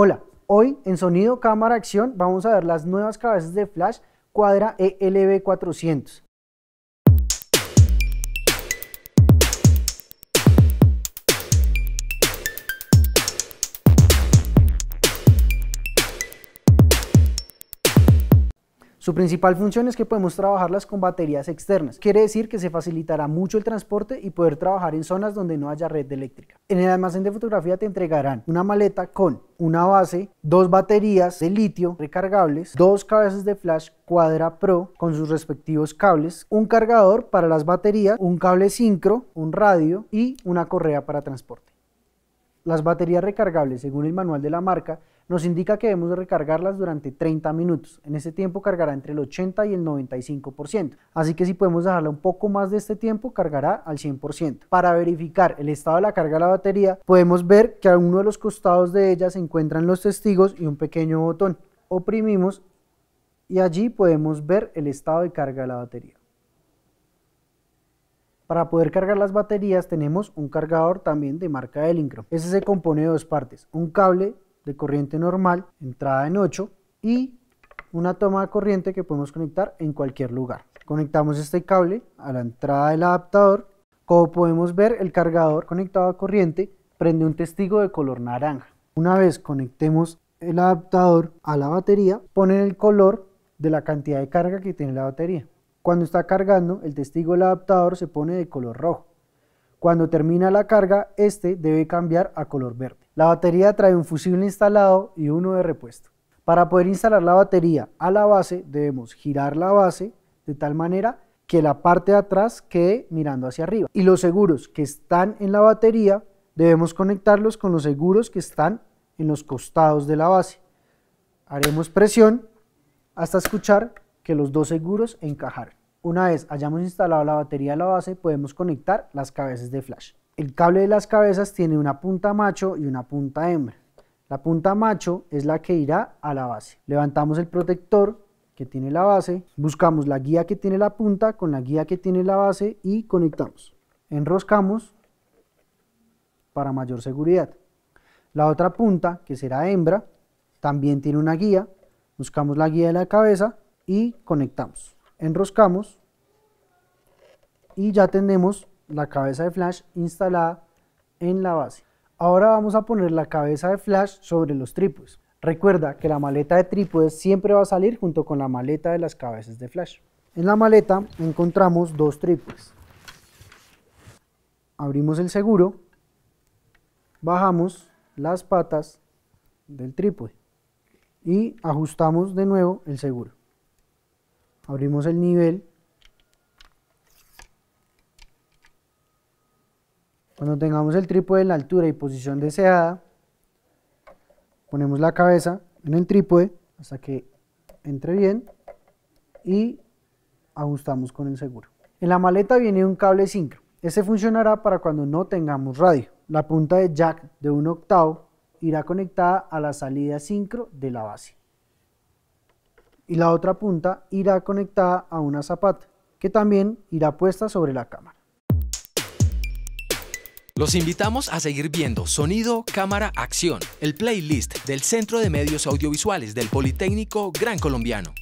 Hola, hoy en Sonido Cámara Acción vamos a ver las nuevas cabezas de flash Cuadra ELB400. Su principal función es que podemos trabajarlas con baterías externas. Quiere decir que se facilitará mucho el transporte y poder trabajar en zonas donde no haya red eléctrica. En el almacén de fotografía te entregarán una maleta con una base, dos baterías de litio recargables, dos cabezas de flash Cuadra Pro con sus respectivos cables, un cargador para las baterías, un cable sincro, un radio y una correa para transporte. Las baterías recargables, según el manual de la marca, nos indica que debemos recargarlas durante 30 minutos. En ese tiempo cargará entre el 80 y el 95%. Así que si podemos dejarla un poco más de este tiempo, cargará al 100%. Para verificar el estado de la carga de la batería, podemos ver que a uno de los costados de ella se encuentran los testigos y un pequeño botón. Oprimimos y allí podemos ver el estado de carga de la batería. Para poder cargar las baterías tenemos un cargador también de marca Elincrom. Ese se compone de dos partes, un cable de corriente normal, entrada en 8 y una toma de corriente que podemos conectar en cualquier lugar. Conectamos este cable a la entrada del adaptador. Como podemos ver, el cargador conectado a corriente prende un testigo de color naranja. Una vez conectemos el adaptador a la batería, pone el color de la cantidad de carga que tiene la batería. Cuando está cargando, el testigo del adaptador se pone de color rojo. Cuando termina la carga, este debe cambiar a color verde. La batería trae un fusible instalado y uno de repuesto. Para poder instalar la batería a la base, debemos girar la base de tal manera que la parte de atrás quede mirando hacia arriba. Y los seguros que están en la batería, debemos conectarlos con los seguros que están en los costados de la base. Haremos presión hasta escuchar que los dos seguros encajaran. Una vez hayamos instalado la batería a la base, podemos conectar las cabezas de flash. El cable de las cabezas tiene una punta macho y una punta hembra. La punta macho es la que irá a la base. Levantamos el protector que tiene la base, buscamos la guía que tiene la punta con la guía que tiene la base y conectamos. Enroscamos para mayor seguridad. La otra punta, que será hembra, también tiene una guía, buscamos la guía de la cabeza y conectamos enroscamos y ya tenemos la cabeza de flash instalada en la base. Ahora vamos a poner la cabeza de flash sobre los trípodes. Recuerda que la maleta de trípodes siempre va a salir junto con la maleta de las cabezas de flash. En la maleta encontramos dos trípodes. Abrimos el seguro, bajamos las patas del trípode y ajustamos de nuevo el seguro. Abrimos el nivel. Cuando tengamos el trípode en la altura y posición deseada, ponemos la cabeza en el trípode hasta que entre bien y ajustamos con el seguro. En la maleta viene un cable sincro. Este funcionará para cuando no tengamos radio. La punta de jack de un octavo irá conectada a la salida sincro de la base y la otra punta irá conectada a una zapata, que también irá puesta sobre la cámara. Los invitamos a seguir viendo Sonido, Cámara, Acción, el playlist del Centro de Medios Audiovisuales del Politécnico Gran Colombiano.